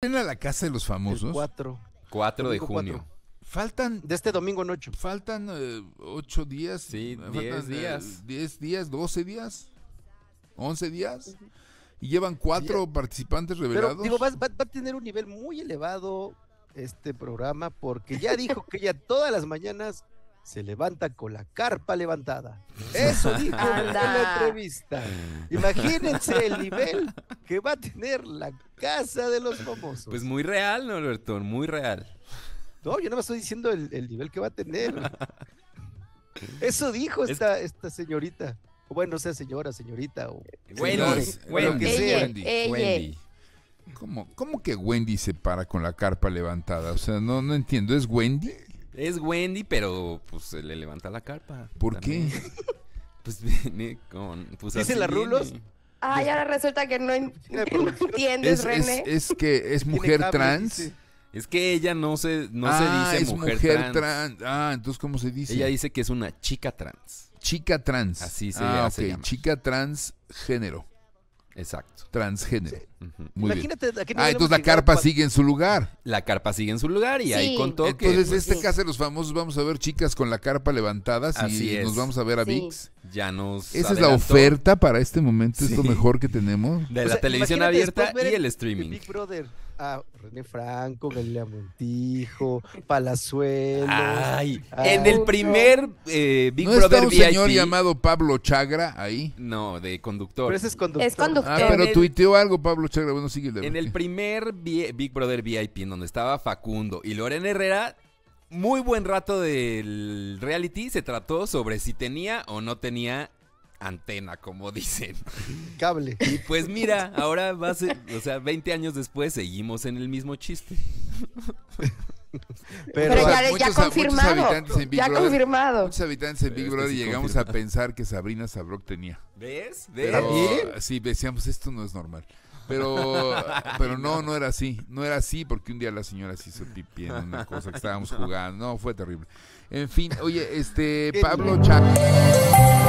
a la casa de los famosos. 4. 4 de junio. Faltan. De este domingo en 8. Faltan 8 eh, días. Sí, 10 eh, días. 10 días, 12 días, 11 días. Y llevan 4 participantes revelados. Pero, digo, va, a tener un nivel muy elevado este programa porque ya dijo que ya todas las mañanas se levanta con la carpa levantada. Eso dijo en la entrevista. Imagínense el nivel que va a tener la casa de los famosos. Pues muy real, ¿no, Muy real. No, yo no me estoy diciendo el, nivel que va a tener. Eso dijo esta, esta señorita. bueno, sea señora, señorita o... Wendy. Wendy. Wendy. ¿Cómo, que Wendy se para con la carpa levantada? O sea, no, no entiendo. ¿Es Wendy? Es Wendy, pero pues se le levanta la carpa. ¿Por qué? Pues viene con. ¿Dice pues, ¿Dicen las rulos? Ah, ya ahora resulta que no, entiendes, es, René. Es, que es mujer trans. Es que ella no se, no se ah, dice es mujer, trans. Ah, entonces ¿cómo se dice? Ella dice que es una chica trans. Chica trans. Así se ah, hace okay. Chica transgénero. Exacto. Transgénero. Imagínate ah, entonces la carpa sigue en su lugar. La carpa sigue en su lugar y ahí con todo. Entonces, en pues, este caso de los famosos, vamos a ver chicas con la carpa levantada y nos vamos a ver a VIX. Ya nos. Esa es la oferta para este momento, es lo mejor que tenemos. De la televisión abierta y el streaming. Big Brother ah, René Franco, Galilea Montijo, Palazuelo Ay, ah, en el primer eh, Big Brother está un señor llamado Pablo Chagra ahí? No, de conductor. Pero es conductor. Es conductor. Ah, pero tuiteó algo Pablo en el primer Big Brother VIP, en donde estaba Facundo y Lorena Herrera, muy buen rato del reality se trató sobre si tenía o no tenía antena, como dicen. Cable. Y pues mira, ahora va a ser, o sea, 20 años después seguimos en el mismo chiste. Pero, ya, confirmado. Muchos habitantes en Big Brother, confirmado. Muchos habitantes en Big este Brother llegamos a pensar que Sabrina Sabrok tenía. ¿Ves? ¿Ves? sí, decíamos, esto no es normal. Pero, pero no, no era así. No era así porque un día la señora se hizo en una cosa que estábamos jugando. No, fue terrible. En fin, oye, este, Pablo Chávez.